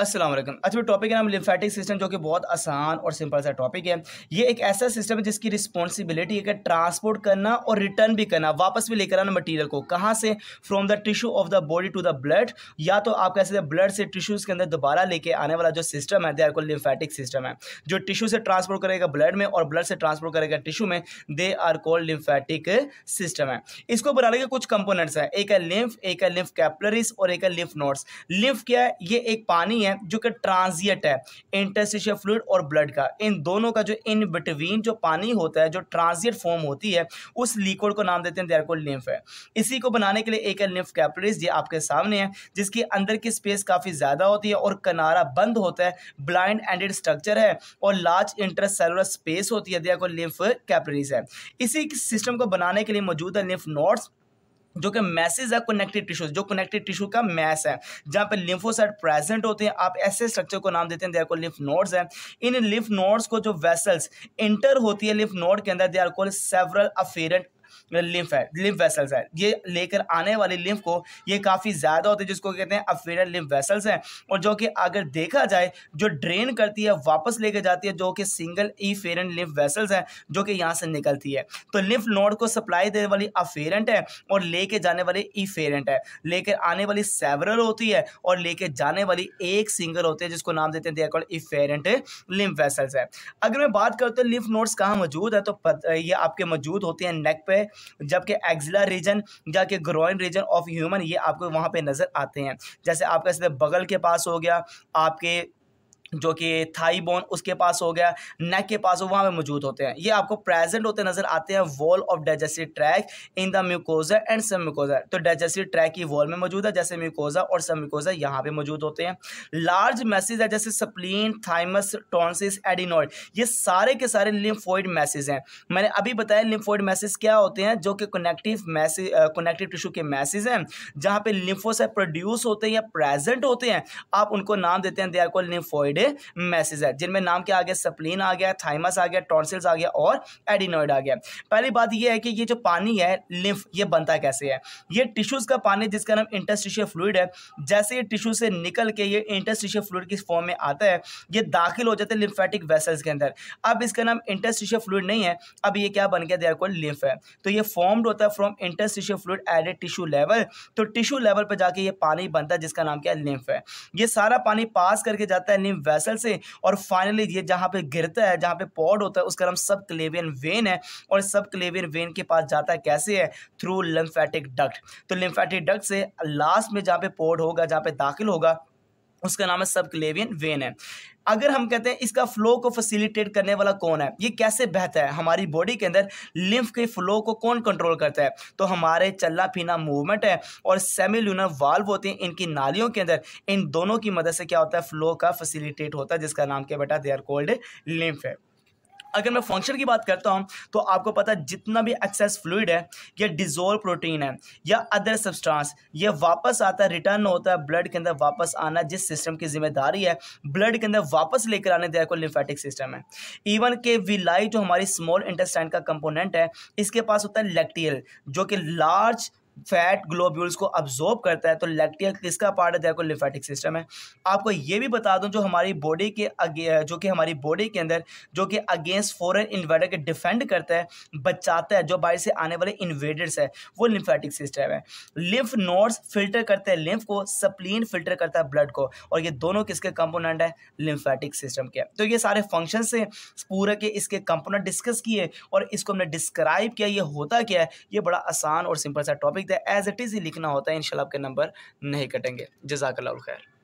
असलम अच्छा टॉपिक का नाम लिम्फेटिक सिस्टम जो कि बहुत आसान और सिंपल सा टॉपिक है ये एक ऐसा सिस्टम है जिसकी रिस्पॉन्सिबिलिटी है कि ट्रांसपोर्ट करना और रिटर्न भी करना वापस भी लेकर आना मटेरियल को कहाँ से from the tissue of the body to the blood या तो आप कह सकते हैं ब्लड से टिश्यूज़ के अंदर दोबारा लेके आने वाला जो सिस्टम है दे को लिम्फेटिक सिस्टम है जो टिशू से ट्रांसपोर्ट करेगा ब्लड में और ब्लड से ट्रांसपोर्ट करेगा टिशू में they are called lymphatic system है इसको बनाने के कुछ कंपोनेंट्स हैं एक है लिम्फ एक है लिम्फ कैपलरीज और एक है लिम्फ नोट्स लिम्फ क्या है ये एक पानी है हैं जो कि ट्रांजिएट है इंटरसिशियल फ्लूड और ब्लड का इन दोनों का जो इन बिटवीन जो पानी होता है जो ट्रांजिएट फॉर्म होती है उस लिक्विड को नाम देते हैं देर को लिम्फ है इसी को बनाने के लिए एक है लिम्फ कैपलरीज ये आपके सामने है जिसके अंदर की स्पेस काफ़ी ज़्यादा होती है और किनारा बंद होता है ब्लाइंड एंडेड स्ट्रक्चर है और लार्ज इंटरसेलुलर स्पेस होती है देर को लिम्फ कैपलरीज है इसी सिस्टम को बनाने के लिए मौजूद है लिम्फ नोट्स जो कि मैसेज है कनेक्टिव टिश्यूज जो कनेक्टिव टिश्यू का मैस है जहाँ पर लिम्फोसाइट प्रेजेंट होते हैं आप ऐसे स्ट्रक्चर को नाम देते हैं देर को लिफ नोड्स हैं इन लिफ नोड्स को जो वेसल्स इंटर होती है लिफ नोड के अंदर they are called several afferent lymph है लिम्फ वेसल्स है ये लेकर आने वाली लिम्फ को ये काफ़ी ज़्यादा होते हैं जिसको कहते हैं अफेरल लिम्फ वेसल्स हैं और जो कि अगर देखा जाए जो ड्रेन करती है वापस लेके जाती है जो कि single efferent lymph vessels हैं जो कि यहाँ से निकलती है तो लिम्फ नोड को सप्लाई देने वाली अफेरेंट है और लेके जाने वाली ई फेरेंट है लेकर आने वाली सेवरल होती है और लेके जाने वाली एक सिंगल होती है जिसको नाम देते हैं देखो फेरेंट लिम्फ वेसल्स है अगर मैं बात करूँ तो लिम्फ नोड्स कहाँ मौजूद है तो ये आपके मौजूद होते हैं नेक पे है जबकि एक्जिला रीजन या कि ग्रोइन रीजन ऑफ ह्यूमन ये आपको वहाँ पर नज़र आते हैं जैसे आपका सिर्फ बगल के पास हो गया आपके जो कि थाई बोन उसके पास हो गया नेक के पास हो वहाँ पर मौजूद होते हैं ये आपको प्रेजेंट होते नजर आते हैं wall of digestive tract in the mucosa and submucosa तो डाइजेस्टिव ट्रैक की वॉल में मौजूद है जैसे म्यूकोजा और सब म्यूकोजा यहाँ पे मौजूद होते हैं लार्ज मैसेज है जैसे सप्लिन थाइमस टॉन्सिस एडिनोइड ये सारे के सारे लिम्फोइड मैसेज हैं मैंने अभी बताया लिम्फोइड मैसेज क्या होते हैं जो कि कनेक्टिव मैसेज कनेक्टिव टिश्यू के मैसेज हैं जहाँ पे लिम्फोसाइट प्रोड्यूस होते हैं या प्रेजेंट होते हैं आप उनको नाम देते हैं दे आर को लिम्फोइड डे मैसेज है जिनमें नाम क्या आ गया सप्लीन आ गया थाइमस आ गया टॉन्सिल्स आ गया और एडिनोइड आ गया पहली बात यह है कि ये जो पानी है लिम्फ ये बनता कैसे है ये टिश्यूज़ का पानी जिसका नाम इंटस्टिशियल फ्लूड है जैसे ये टिश्यू से निकल के ये इंटस्टिशियल फ्लूड की फॉर्म में आता है ये दाखिल हो जाते हैं लिम्फेटिक वेसल्स के अंदर अब इसका नाम इंटस्टिशियल फ्लूड नहीं है अब ये क्या बन गया देखो लिम्फ है तो ये फॉर्म्ड होता है from interstitial fluid at a tissue level तो टिश्यू लेवल पर जाके ये पानी बनता है जिसका नाम क्या लिम्फ है ये सारा पानी पास करके जाता है लिम्फ वेसल से और फाइनली ये जहाँ पे गिरता है जहाँ पे पॉड होता है उसका नाम सब क्लेवियन वेन है और सब क्लेवियन वेन के पास जाता है कैसे है थ्रू लिम्फेटिक डक्ट तो लिम्फेटिक डक्ट से लास्ट में जहाँ पे पॉड होगा जहाँ पे दाखिल होगा उसका नाम है क्लेवियन वेन है अगर हम कहते हैं इसका फ्लो को फैसिलिटेट करने वाला कौन है ये कैसे बहता है हमारी बॉडी के अंदर लिम्फ के फ्लो को कौन कंट्रोल करता है तो हमारे चलना पीना मूवमेंट है और सेमिलूनर वाल्व होते हैं इनकी नालियों के अंदर इन दोनों की मदद से क्या होता है फ्लो का फैसिलिटेट होता है जिसका नाम क्या बेटा दे आर कोल्ड लिम्फ है अगर मैं फंक्शन की बात करता हूँ तो आपको पता है जितना भी एक्सेस फ्लूड है या डिजोल्व प्रोटीन है या अदर सब्सटेंस ये वापस आता है रिटर्न होता है ब्लड के अंदर वापस आना जिस सिस्टम की जिम्मेदारी है ब्लड के अंदर वापस लेकर आने दिया को लिम्फेटिक सिस्टम है इवन के विलाई जो हमारी स्मॉल इंटेस्टाइन का कंपोनेंट है इसके पास होता है लेक्टियल जो कि लार्ज फैट ग्लोब्यूल्स को अब्जॉर्ब करता है तो लैक्टिया किसका पार्ट है देखो लिफेटिक सिस्टम है आपको ये भी बता दूं जो हमारी बॉडी के अगे जो कि हमारी बॉडी के अंदर जो कि अगेंस्ट फॉरन इन्वेडर के डिफेंड करता है बचाता है जो बाहर से आने वाले इन्वेडर्स है वो लिम्फेटिक सिस्टम है लिम्फ नोट्स फिल्टर करते हैं लिम्फ को सप्लीन फिल्टर करता है ब्लड को और ये दोनों किसके कंपोनेंट है लिम्फेटिक सिस्टम के तो ये सारे फंक्शन से पूरे के इसके कंपोनेंट डिस्कस किए और इसको हमने डिस्क्राइब किया ये होता क्या है ये बड़ा आसान और सिंपल सा टॉपिक मुताबिक द एज इट इज़ ही लिखना होता है इनशाला आपके नंबर नहीं कटेंगे जजाकल खैर